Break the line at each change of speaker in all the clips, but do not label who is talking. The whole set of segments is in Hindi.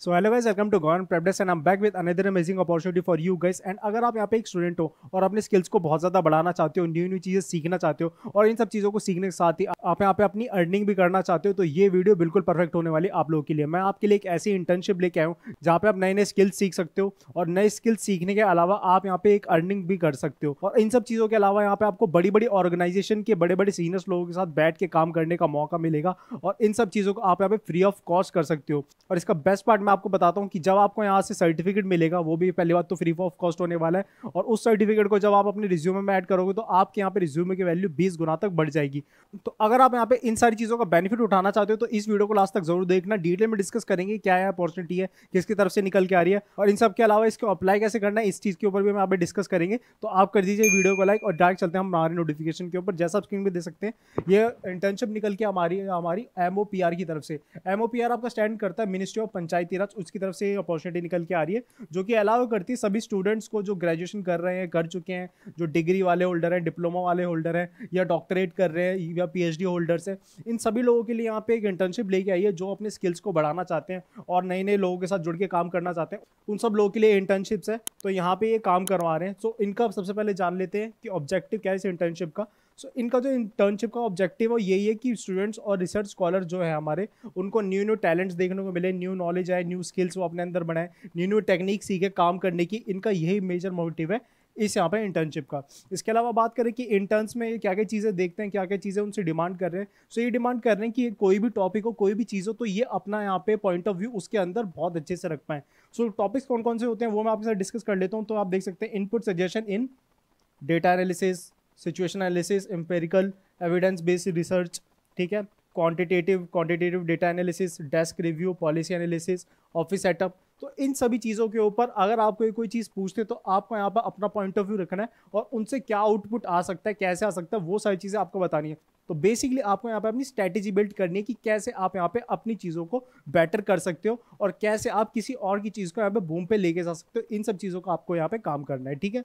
so hello guys welcome to गवर्न प्रेपडेस and I'm back with another amazing opportunity for you guys and अगर आप यहाँ पे एक स्टूडेंट हो और अपने स्किल्स को बहुत ज़्यादा बढ़ाना चाहते हो न्यू न्यू चीज़ें सीखना चाहते हो और इन सब चीज़ों को सीखने के साथ ही आप यहाँ पे अपनी अर्निंग भी करना चाहते हो तो ये वीडियो बिल्कुल परफेक्ट होने वाली आप लोगों के लिए मैं आपके लिए एक ऐसी इंटर्नशिप लेके आया हूँ जहाँ पे आप नए नए स्किल्स सीख सकते हो और नए स्किल्स सीखने के अलावा आप यहाँ पे एक अर्निंग भी कर सकते हो और इन सब चीज़ों के अलावा यहाँ पे आपको बड़ी बड़ी ऑर्गेनाइजेशन के बड़े बड़े सीनियर्स लोगों के साथ बैठ के काम करने का मौका मिलेगा और इन सब चीज़ों को आप यहाँ पे फ्री ऑफ कॉस्ट कर सकते हो और इसका बेस्ट पार्ट मैं आपको बताता हूँ कि जब आपको यहाँ से सर्टिफिकेट मिलेगा वो भी पहली बात तो फ्री ऑफ कॉस्ट होने वाला है और उस सर्टिफिकेट को जब आप अपने रिज्यूमे में ऐड करोगे तो आपके यहाँ पे रिज्यूमे की वैल्यू बीस गुना तक बढ़ जाएगी तो अगर आप यहाँ पे इन सारी चीज़ों का बेनिफिट उठाना चाहते हो तो इस वीडियो को लास्ट तक जरूर देखना डिटेल में डिस्कस करेंगे क्या है अपॉर्चुनिटी है किसकी तरफ से निकल के आ रही है और इन सब के अलावा इसको अप्लाई कैसे करना है इस चीज़ के ऊपर भी हम यहाँ पे डिस्कस करेंगे तो आप कर दीजिए वीडियो को लाइक और डायरेक्ट चलते हैं हम हमारे नोटिफिकेशन के ऊपर जैसा आप स्क्रीन पर दे सकते हैं ये इंटर्नशिप निकल के हमारी हमारी एम की तरफ से एम आपका स्टैंड करता है मिनिस्ट्री ऑफ पंचायती किराच उसकी तरफ से अपॉर्चुनिटी निकल के आ रही है जो कि अलाउ करती है सभी स्टूडेंट्स को जो ग्रेजुएशन कर रहे हैं कर चुके हैं जो डिग्री वाले होल्डर हैं डिप्लोमा वाले होल्डर हैं या डॉक्टरेट कर रहे हैं या पी होल्डर्स हैं इन सभी लोगों के लिए यहाँ पे एक इंटर्नशिप लेके आई है जो अपने स्किल्स को बढ़ाना चाहते हैं और नए नए लोगों के साथ जुड़ के काम करना चाहते हैं उन सब लोगों के लिए इंटर्नशिप्स है तो यहाँ पे ये काम करवा रहे हैं सो इनका सबसे पहले जान लेते हैं कि ऑब्जेक्टिव क्या है इस इंटर्नशिप का सो so, इनका जो इंटर्नशिप का ऑब्जेक्टिव है यही है कि स्टूडेंट्स और रिसर्च स्कॉलर जो है हमारे उनको न्यू न्यू टैलेंट्स देखने को मिले न्यू नॉलेज आए न्यू स्किल्स वो अपने अंदर बनाए न्यू न्यू टेक्निक सीखे काम करने की इनका यही मेजर मोटिव है इस यहाँ पे इंटर्नशिप का इसके अलावा बात करें कि इंटर्न्स में क्या क्या चीज़ें देखते हैं क्या क्या चीज़ें उनसे डिमांड कर रहे हैं सो so ये डिमांड कर रहे हैं कि कोई भी टॉपिक हो कोई भी चीज़ हो तो ये अपना यहाँ पे पॉइंट ऑफ व्यू उसके अंदर बहुत अच्छे से रख पाएँ सो so, टॉपिक्स कौन कौन से होते हैं वो मैं आपके साथ डिस्कस कर लेता हूँ तो आप देख सकते हैं input suggestion in data analysis situation analysis empirical evidence based research ठीक है quantitative quantitative data analysis desk review policy analysis office setup तो इन सभी चीज़ों के ऊपर अगर आपको कोई चीज़ पूछते तो आपको यहाँ पर अपना पॉइंट ऑफ व्यू रखना है और उनसे क्या आउटपुट आ सकता है कैसे आ सकता है वो सारी चीज़ें आपको बतानी है तो बेसिकली आपको यहाँ पे अपनी स्ट्रैटेजी बिल्ड करनी है कि कैसे आप यहाँ पे अपनी चीज़ों को बेटर कर सकते हो और कैसे आप किसी और की चीज़ को यहाँ पे बूम पे लेके जा सकते हो इन सब चीज़ों का आपको यहाँ पे काम करना है ठीक है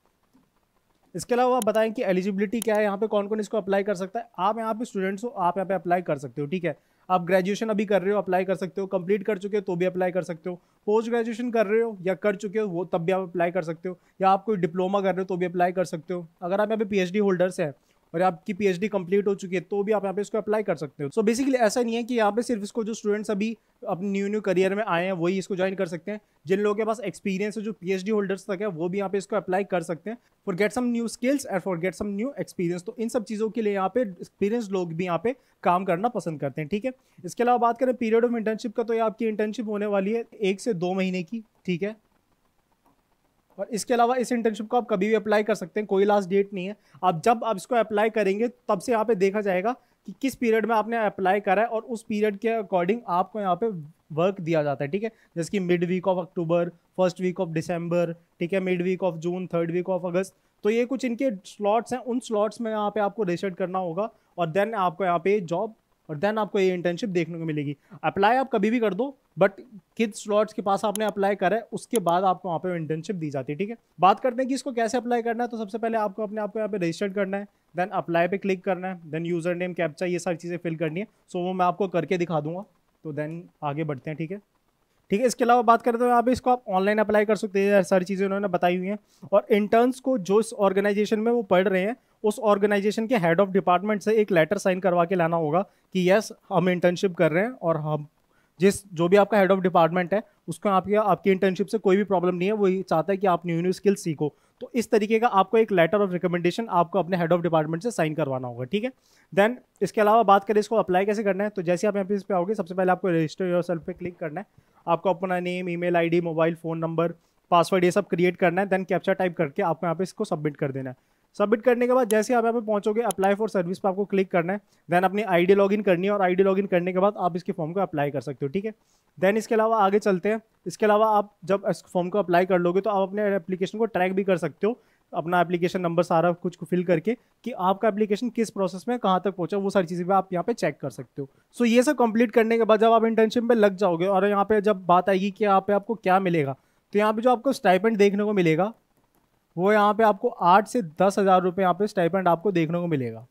इसके अलावा आप बताएं कि एलिजिबिलिटी क्या है यहाँ पे कौन कौन इसको अप्लाई कर सकता है आप यहाँ पे स्टूडेंट्स हो आप यहाँ पे अप्लाई कर सकते हो ठीक है आप ग्रेजुएशन अभी कर रहे हो अप्लाई कर सकते हो कंप्लीट कर चुके हो तो भी अप्लाई कर सकते हो पोस्ट ग्रेजुएशन कर रहे हो या कर चुके हो वो तब भी आप अप्लाई कर सकते हो या आप कोई डिप्लोमा कर रहे हो तो भी अप्लाई कर सकते हो अगर आप यहाँ पे पी होल्डर्स हैं और आपकी पीएचडी कंप्लीट हो चुकी है तो भी आप यहाँ पे इसको अप्लाई कर सकते हो सो बेसिकली ऐसा नहीं है कि यहाँ पे सिर्फ इसको जो स्टूडेंट्स अभी अपने न्यू न्यू करियर में आए हैं वही इसको ज्वाइन कर सकते हैं जिन लोगों के पास एक्सपीरियंस है जो पीएचडी होल्डर्स तक है वो भी यहाँ पे इसको अप्लाई कर सकते हैं for get some new skills and for get some new experience तो इन सब चीज़ों के लिए यहाँ पे एक्सपीरियंस लोग भी यहाँ पे काम करना पसंद करते हैं ठीक है इसके अलावा बात करें पीरियड ऑफ इंटर्नशिप का तो ये आपकी इंटर्नशिप होने वाली है एक से दो महीने की ठीक है और इसके अलावा इस इंटर्नशिप को आप कभी भी अप्लाई कर सकते हैं कोई लास्ट डेट नहीं है आप जब आप इसको अप्लाई करेंगे तब से यहाँ पे देखा जाएगा कि किस पीरियड में आपने अप्लाई करा है और उस पीरियड के अकॉर्डिंग आपको यहाँ पे वर्क दिया जाता है ठीक है जैसे कि mid week of October first week of December ठीक है mid week of June third week of August तो ये कुछ इनके स्लॉट्स हैं उन स्लॉट्स में यहाँ पे आपको रिसर्ट करना होगा और देन आपको यहाँ पे जॉब और देन आपको ये इंटर्नशिप देखने को मिलेगी अप्लाई आप कभी भी कर दो बट किस स्लॉट्स के पास आपने अप्लाई करा है उसके बाद आपको वहाँ पे इंटर्नशिप दी जाती है ठीक है बात करते हैं कि इसको कैसे अप्लाई करना है तो सबसे पहले आपको अपने आप को यहाँ पे रजिस्टर्ड करना है देन अप्लाई पे क्लिक करना है देन यूज़र नेम कैप्चा ये सारी चीज़ें फिल करनी है सो so, वो मैं आपको करके दिखा दूंगा तो देन आगे बढ़ते हैं ठीक है ठीक है इसके अलावा बात करें तो आप इसको आप ऑनलाइन अप्लाई कर सकते हैं सारी चीज़ें उन्होंने बताई हुई हैं और इंटर्न्स को जो इस ऑर्गेनाइजेशन में वो पढ़ रहे हैं उस ऑर्गेनाइजेशन के हेड ऑफ डिपार्टमेंट से एक लेटर साइन करवा के लाना होगा कि यस हम इंटर्नशिप कर रहे हैं और हम जिस जो भी आपका हेड ऑफ डिपार्टमेंट है उसको आपके आपकी इंटर्नशिप से कोई भी प्रॉब्लम नहीं है वो चाहता है कि आप न्यू न्यू स्किल सीखो तो इस तरीके का आपको एक लेटर ऑफ रिकमेंडेशन आपको अपने हेड ऑफ डिपार्टमेंट से साइन करवाना होगा ठीक है देन इसके अलावा बात करें इसको अप्लाई कैसे करना है तो जैसे आप यहाँ पे इस पर आओगे सबसे पहले आपको रजिस्टर योर सेल्फ पर क्लिक करना है आपको अपना name email mobile phone number password ये सब क्रिएट करना है देन कैप्चा टाइप करके आपको यहाँ पे इसको सबमिट कर देना है सबमिट करने के बाद जैसे आप यहाँ पे पहुंचोगे अप्लाई फॉर सर्विस पर आपको क्लिक करना है देन अपनी आईडी लॉगिन करनी है और आईडी लॉगिन करने के बाद आप इसके फॉर्म को अप्लाई कर सकते हो ठीक है देन इसके अलावा आगे चलते हैं इसके अलावा आप जब इस फॉर्म को अप्लाई कर लोगे तो आप अपने एप्लीकेशन को ट्रैक भी कर सकते हो अपना एप्लीकेशन नंबर सारा कुछ को फिल करके कि आपका एप्लीकेशन किस प्रोसेस में कहाँ तक पहुँचा वो सारी चीज़ें भी आप यहाँ पे चेक कर सकते हो सो so, ये सब कंप्लीट करने के बाद जब आप इंटर्नशिप में लग जाओगे और यहाँ पे जब बात आएगी कि यहाँ पे आपको क्या मिलेगा तो यहाँ पे जो आपको स्टाइपेंट देखने को मिलेगा वो यहाँ पे आपको आठ से दस हज़ार रुपये यहाँ पे स्टाइपेंड आपको देखने को मिलेगा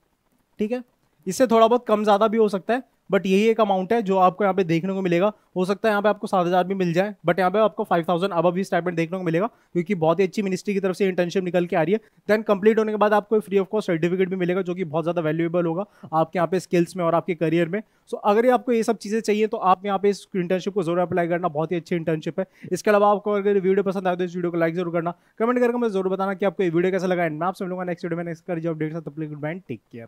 ठीक है इससे थोड़ा बहुत कम ज़्यादा भी हो सकता है बट यही एक अमाउंट है जो आपको यहाँ पे देखने को मिलेगा हो सकता है यहाँ पे आपको सात हज़ार भी मिल जाए बट यहाँ पे आपको फाइव थाउजेंड अब भी स्टाइपेंट देखने को मिलेगा क्योंकि बहुत ही अच्छी मिनिस्ट्री की तरफ से इंटर्नशिप निकल के आ रही है देन कंप्लीट होने के बाद आपको फ्री ऑफ कॉस्ट सर्टिफिकेट भी मिलेगा जो कि बहुत ज़्यादा वैल्यूएबल होगा आपके यहाँ पे स्किल्स में और आपके करियर में सो so, अगर आपको ये सब चीज़ें चाहिए तो आप यहाँ पे इस इंटर्नशिप को जरूर अप्लाई करना बहुत ही अच्छी इंटर्नशिप है इसके अलावा आपको अगर वीडियो पसंद आए तो इस वीडियो को लाइक जरूर करना कमेंट करके मुझे जरूर बताना कि आपको ये वीडियो कैसा लगा एंड मैं आपसे मिलूंगा नेक्स्ट वीडियो में नेक्स्ट कर जो अपडेट्स टेक केयर